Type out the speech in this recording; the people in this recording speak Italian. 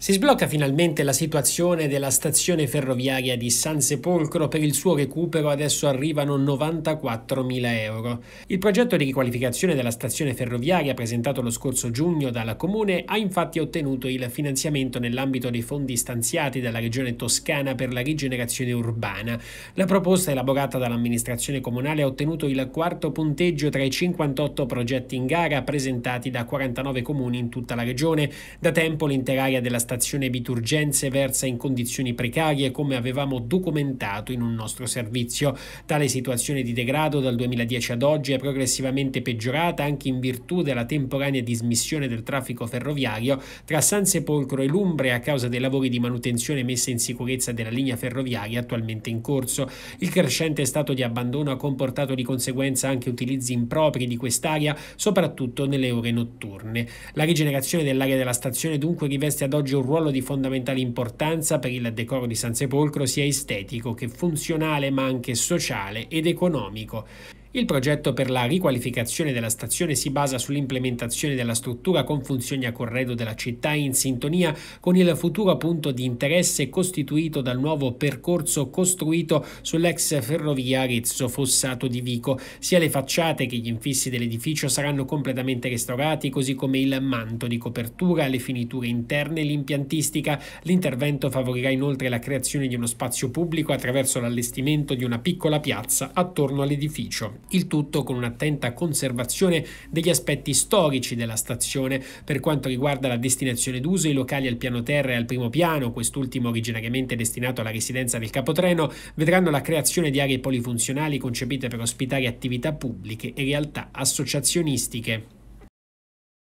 Si sblocca finalmente la situazione della stazione ferroviaria di San Sepolcro per il suo recupero adesso arrivano 94.000 euro. Il progetto di riqualificazione della stazione ferroviaria presentato lo scorso giugno dalla Comune ha infatti ottenuto il finanziamento nell'ambito dei fondi stanziati dalla Regione Toscana per la rigenerazione urbana. La proposta elaborata dall'amministrazione comunale ha ottenuto il quarto punteggio tra i 58 progetti in gara presentati da 49 comuni in tutta la regione. Da tempo l'intera area della stazione stazione Biturgenze versa in condizioni precarie come avevamo documentato in un nostro servizio. Tale situazione di degrado dal 2010 ad oggi è progressivamente peggiorata anche in virtù della temporanea dismissione del traffico ferroviario tra San Sepolcro e Lumbre a causa dei lavori di manutenzione e messa in sicurezza della linea ferroviaria attualmente in corso. Il crescente stato di abbandono ha comportato di conseguenza anche utilizzi impropri di quest'area, soprattutto nelle ore notturne. La rigenerazione dell'area della stazione dunque riveste ad oggi un ruolo di fondamentale importanza per il decoro di San Sepolcro sia estetico che funzionale ma anche sociale ed economico. Il progetto per la riqualificazione della stazione si basa sull'implementazione della struttura con funzioni a corredo della città in sintonia con il futuro punto di interesse costituito dal nuovo percorso costruito sull'ex ferrovia Arezzo Fossato di Vico. Sia le facciate che gli infissi dell'edificio saranno completamente restaurati, così come il manto di copertura, le finiture interne e l'impiantistica. L'intervento favorirà inoltre la creazione di uno spazio pubblico attraverso l'allestimento di una piccola piazza attorno all'edificio il tutto con un'attenta conservazione degli aspetti storici della stazione per quanto riguarda la destinazione d'uso, i locali al piano terra e al primo piano, quest'ultimo originariamente destinato alla residenza del capotreno, vedranno la creazione di aree polifunzionali concepite per ospitare attività pubbliche e realtà associazionistiche.